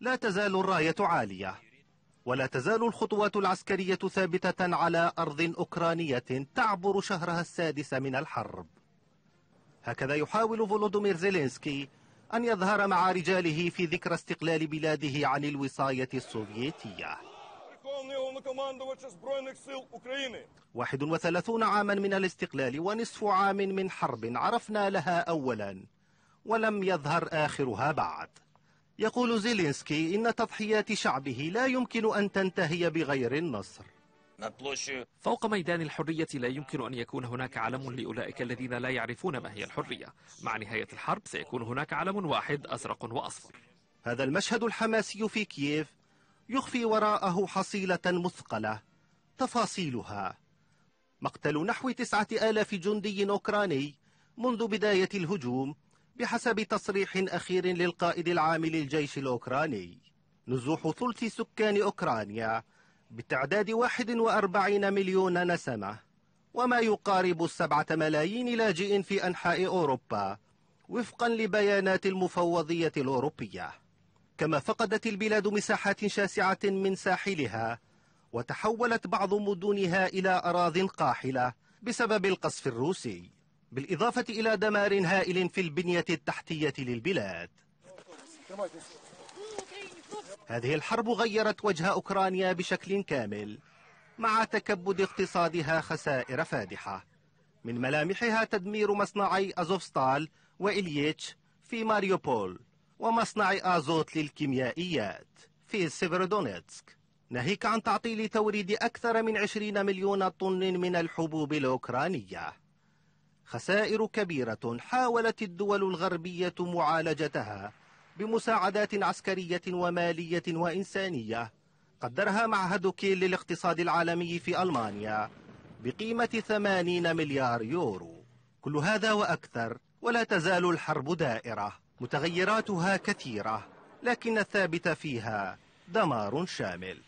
لا تزال الراية عالية ولا تزال الخطوات العسكرية ثابتة على أرض أوكرانية تعبر شهرها السادس من الحرب هكذا يحاول فولودومير زيلينسكي أن يظهر مع رجاله في ذكرى استقلال بلاده عن الوصاية السوفيتية 31 عاما من الاستقلال ونصف عام من حرب عرفنا لها أولا ولم يظهر آخرها بعد يقول زيلينسكي إن تضحيات شعبه لا يمكن أن تنتهي بغير النصر فوق ميدان الحرية لا يمكن أن يكون هناك علم لأولئك الذين لا يعرفون ما هي الحرية مع نهاية الحرب سيكون هناك علم واحد أزرق وأصفر هذا المشهد الحماسي في كييف يخفي وراءه حصيلة مثقلة تفاصيلها مقتل نحو تسعة آلاف جندي أوكراني منذ بداية الهجوم بحسب تصريح أخير للقائد العام للجيش الأوكراني نزوح ثلث سكان أوكرانيا بتعداد 41 مليون نسمة وما يقارب السبعة ملايين لاجئ في أنحاء أوروبا وفقا لبيانات المفوضية الأوروبية كما فقدت البلاد مساحات شاسعة من ساحلها وتحولت بعض مدنها إلى أراض قاحلة بسبب القصف الروسي بالإضافة إلى دمار هائل في البنية التحتية للبلاد هذه الحرب غيرت وجه أوكرانيا بشكل كامل مع تكبد اقتصادها خسائر فادحة من ملامحها تدمير مصنعي أزوفستال وإليتش في ماريوبول ومصنع آزوت للكيميائيات في سيفردونيتسك ناهيك عن تعطيل توريد أكثر من 20 مليون طن من الحبوب الأوكرانية خسائر كبيرة حاولت الدول الغربية معالجتها بمساعدات عسكرية ومالية وإنسانية قدرها معهد كيل للاقتصاد العالمي في ألمانيا بقيمة 80 مليار يورو كل هذا وأكثر ولا تزال الحرب دائرة متغيراتها كثيرة لكن الثابت فيها دمار شامل